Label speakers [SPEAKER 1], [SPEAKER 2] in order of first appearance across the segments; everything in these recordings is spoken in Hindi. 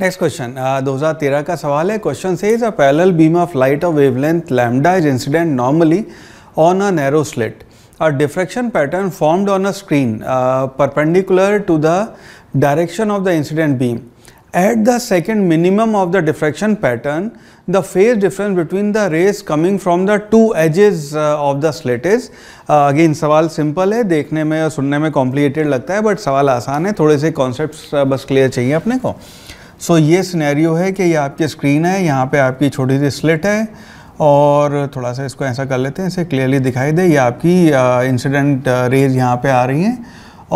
[SPEAKER 1] नेक्स्ट क्वेश्चन 2013 का सवाल है क्वेश्चन से is a parallel beam of light of wavelength lambda is incident normally on a narrow slit a diffraction pattern formed on a screen perpendicular to the direction of the incident beam at the second minimum of the diffraction pattern the phase difference between the rays coming from the two edges of the slit is again सवाल सिंपल है देखने में और सुनने में कॉम्प्लिकेटेड लगता है बट सवाल आसान है थोड़े से कॉन्सेप्ट uh, बस क्लियर चाहिए अपने को सो so, ये सिनेरियो है कि ये आपकी स्क्रीन है यहाँ पे आपकी छोटी सी स्लिट है और थोड़ा सा इसको ऐसा कर लेते हैं इसे क्लियरली दिखाई दे ये आपकी इंसिडेंट रेज यहाँ पे आ रही हैं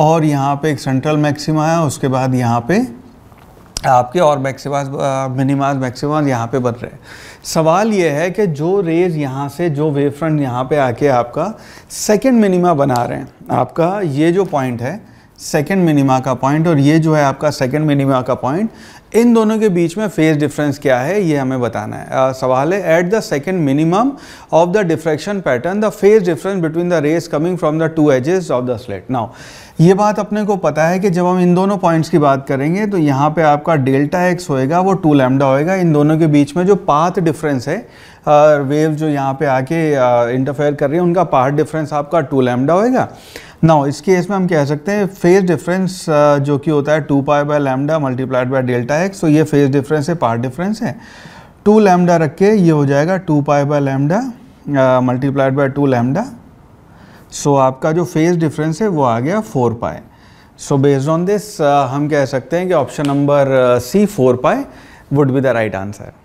[SPEAKER 1] और यहाँ पे एक सेंट्रल मैक्सिमा है उसके बाद यहाँ पे आपके और मैक्सिमाज मिनिमाज मैक्सिमाज यहाँ पे बन रहे हैं सवाल ये है कि जो रेज यहाँ से जो वेव फ्रंट यहाँ पर आके आपका सेकेंड मिनिमा बना रहे हैं आपका ये जो पॉइंट है सेकेंड मिनिमा का पॉइंट और ये जो है आपका सेकेंड मिनिमा का पॉइंट इन दोनों के बीच में फेज डिफरेंस क्या है ये हमें बताना है आ, सवाल है at the second minimum of the diffraction pattern the phase difference between the rays coming from the two edges of the slit now ये बात अपने को पता है कि जब हम इन दोनों पॉइंट्स की बात करेंगे तो यहाँ पे आपका डेल्टा एक्स होएगा वो टू लैमडा होएगा इन दोनों के बीच में जो पाथ डिफरेंस है वेव जो यहाँ पे आके इंटरफेयर कर रही है उनका पाथ डिफरेंस आपका टू लैमडा होएगा नाउ इस केस में हम कह सकते हैं फेज डिफरेंस uh, जो कि होता है two pi by lambda multiplied by delta X तो ये फेज डिफरेंस है पार्ट डिफरेंस है टू लैमडा रख के ये हो जाएगा two pi by lambda multiplied by two lambda so आपका जो फेज डिफरेंस है वो आ गया four pi so based on this हम कह सकते हैं कि option number C four pi would be the right answer